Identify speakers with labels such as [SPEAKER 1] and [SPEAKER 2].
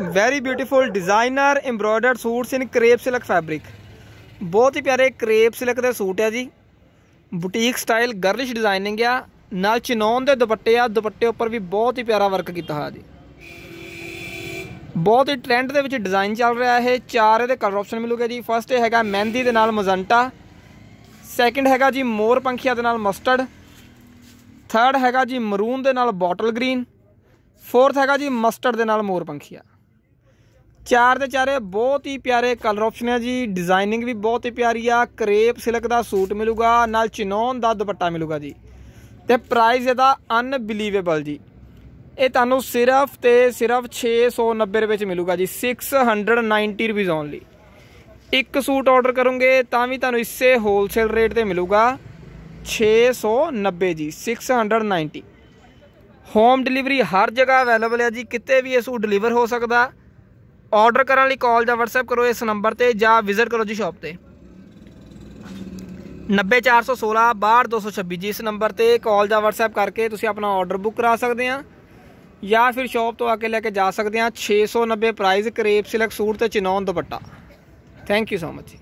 [SPEAKER 1] very beautiful designer embroidered suits in crepe silk fabric ਬਹੁਤ ਹੀ ਪਿਆਰੇ ਕ੍ਰੇਪ ਸਿਲਕ ਦੇ ਸੂਟ ਹੈ ਜੀ ਬੁਟੀਕ ਸਟਾਈਲ ਗਰਲਿਸ਼ ਡਿਜ਼ਾਈਨਿੰਗ ਆ ਨਾਲ ਚਨੌਨ ਦੇ ਦੁਪੱਟੇ ਆ ਦੁਪੱਟੇ ਉੱਪਰ ਵੀ ਬਹੁਤ ਹੀ ਪਿਆਰਾ ਵਰਕ ਕੀਤਾ ਹੋਇਆ ਜੀ ਬਹੁਤ ਹੀ ਟ੍ਰੈਂਡ ਦੇ ਵਿੱਚ ਡਿਜ਼ਾਈਨ ਚੱਲ ਰਿਹਾ ਇਹ ਚਾਰ ਇਹਦੇ ਕਲਰ ਆਪਸ਼ਨ ਮਿਲੂਗੇ ਜੀ ਫਰਸਟ ਇਹ ਹੈਗਾ ਮਹਿੰਦੀ ਦੇ ਨਾਲ ਮਜ਼ੰਟਾ ਸੈਕੰਡ ਹੈਗਾ ਜੀ ਮੋਰ ਪੰਖੀਆਂ ਦੇ ਨਾਲ ਮਸਟਰਡ ਥਰਡ ਹੈਗਾ ਜੀ ਮਰੂਨ ਦੇ ਨਾਲ ਬੋਟਲ ਗ੍ਰੀਨ ਫੋਰਥ ਹੈਗਾ ਜੀ ਮਸਟਰਡ ਦੇ ਨਾਲ ਮੋਰ ਪੰਖੀਆਂ ਚਾਰ ਦੇ ਚਾਰੇ ਬਹੁਤ ਹੀ ਪਿਆਰੇ ਕਲਰ ਆਪਸ਼ਨ ਹੈ ਜੀ ਡਿਜ਼ਾਈਨਿੰਗ ਵੀ ਬਹੁਤ ਹੀ ਪਿਆਰੀ ਆ ਕਰੇਪ ਸਿਲਕ ਦਾ ਸੂਟ ਮਿਲੂਗਾ ਨਾਲ ਚਿਨੌਨ ਦਾ ਦੁਪੱਟਾ ਮਿਲੂਗਾ ਜੀ ਤੇ ਪ੍ਰਾਈਸ ਇਹਦਾ ਅਨਬਿਲੀਵੇਬਲ ਜੀ ਇਹ ਤੁਹਾਨੂੰ ਸਿਰਫ ਤੇ ਸਿਰਫ 690 ਰੁਪਏ ਚ ਮਿਲੂਗਾ ਜੀ 690 ਰੁਪਏ ਓਨਲੀ ਇੱਕ ਸੂਟ ਆਰਡਰ ਕਰੋਗੇ ਤਾਂ ਵੀ ਤੁਹਾਨੂੰ ਇਸੇ ਹੋਲਸੇਲ ਰੇਟ ਤੇ ਮਿਲੂਗਾ 690 ਜੀ 690 ਹੋਮ ਡਿਲੀਵਰੀ ਹਰ ਜਗ੍ਹਾ ਅਵੇਲੇਬਲ ਹੈ ਜੀ ਕਿਤੇ ਵੀ ਇਹ ਸੂਟ ਡਿਲੀਵਰ ਹੋ ਸਕਦਾ ਆਰਡਰ ਕਰਨ ਲਈ ਕਾਲ ਜਾਂ WhatsApp ਕਰੋ ਇਸ ਨੰਬਰ ਤੇ ਜਾਂ ਵਿਜ਼ਿਟ ਕਰੋ ਜੀ ਸ਼ਾਪ ਤੇ 90416 ਜੀ ਇਸ ਨੰਬਰ ਤੇ ਕਾਲ ਜਾਂ WhatsApp ਕਰਕੇ ਤੁਸੀਂ ਆਪਣਾ ਆਰਡਰ ਬੁੱਕ ਕਰਾ ਸਕਦੇ ਆ ਜਾਂ ਫਿਰ ਸ਼ਾਪ ਤੋਂ ਆ ਕੇ ਲੈ ਕੇ ਜਾ ਸਕਦੇ ਆ 690 ਪ੍ਰਾਈਸ ਕਰੇਪ ਸਿਲਕ ਸੂਟ ਤੇ chinon dupatta thank you so much